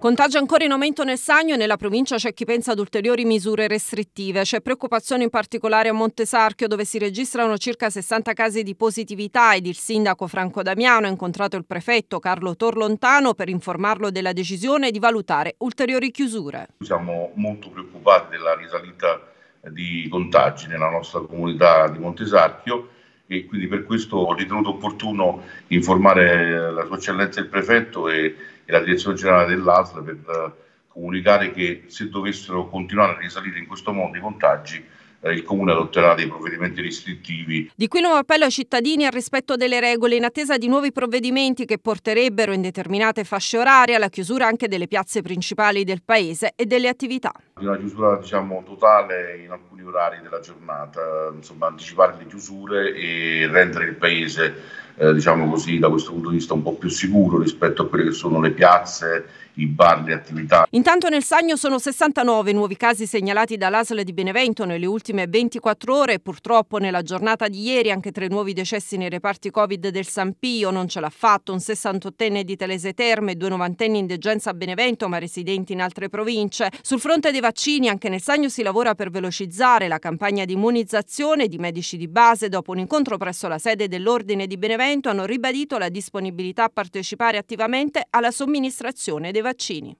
Contagio ancora in aumento nel Sagno e nella provincia c'è chi pensa ad ulteriori misure restrittive. C'è preoccupazione in particolare a Montesarchio dove si registrano circa 60 casi di positività ed il sindaco Franco Damiano ha incontrato il prefetto Carlo Torlontano per informarlo della decisione di valutare ulteriori chiusure. Siamo molto preoccupati della risalita eh, di contagi nella nostra comunità di Montesarchio e quindi per questo ho ritenuto opportuno informare eh, la sua eccellenza il prefetto e e la direzione generale dell'ASL per eh, comunicare che se dovessero continuare a risalire in questo modo i contagi, eh, il Comune adotterà dei provvedimenti restrittivi. Di qui il nuovo appello ai cittadini al rispetto delle regole in attesa di nuovi provvedimenti che porterebbero in determinate fasce orarie alla chiusura anche delle piazze principali del Paese e delle attività. Una chiusura diciamo, totale in alcuni orari della giornata, insomma anticipare le chiusure e rendere il Paese eh, diciamo così, da questo punto di vista un po' più sicuro rispetto a quelle che sono le piazze i bar, le attività. Intanto nel Sagno sono 69 nuovi casi segnalati dall'ASL di Benevento nelle ultime 24 ore. Purtroppo nella giornata di ieri anche tre nuovi decessi nei reparti Covid del San Pio. Non ce l'ha fatto un 68enne di Telese Terme, e due novantenni in degenza a Benevento ma residenti in altre province. Sul fronte dei vaccini anche nel Sagno si lavora per velocizzare la campagna di immunizzazione di medici di base. Dopo un incontro presso la sede dell'Ordine di Benevento hanno ribadito la disponibilità a partecipare attivamente alla somministrazione dei vaccini vaccini.